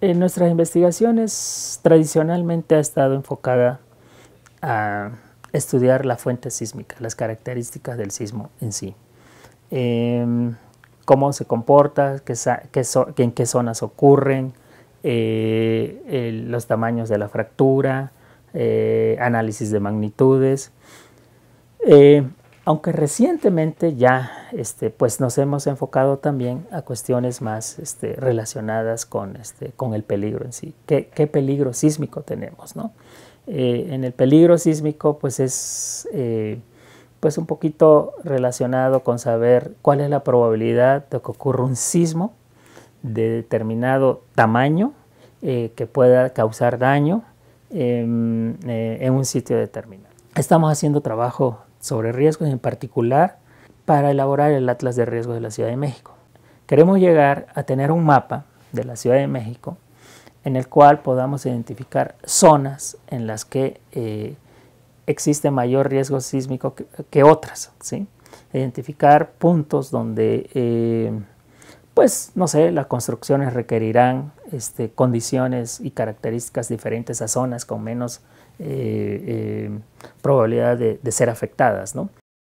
nuestras investigaciones tradicionalmente ha estado enfocada a estudiar la fuente sísmica, las características del sismo en sí. Em, cómo se comporta, en qué zonas ocurren, eh, los tamaños de la fractura, eh, análisis de magnitudes. Eh, aunque recientemente ya este, pues nos hemos enfocado también a cuestiones más este, relacionadas con, este, con el peligro en sí. ¿Qué, peligro sísmico tenemos? ¿no? Eh, en el peligro sísmico pues es eh, pues un poquito relacionado con saber cuál es la probabilidad de que ocurra un sismo de determinado tamaño eh, que pueda causar daño en un sitio determinado. Estamos haciendo trabajo sobre riesgos en particular para elaborar el Atlas de Riesgos de la Ciudad de México. Queremos llegar a tener un mapa de la Ciudad de México en el cual podamos identificar zonas en las que eh, existe mayor riesgo sísmico que, otras, ¿sí? identificar puntos donde eh, pues no sé, las construcciones requerirán este, condiciones y características diferentes a zonas con menos eh, eh, probabilidad de, de, ser afectadas, ¿no?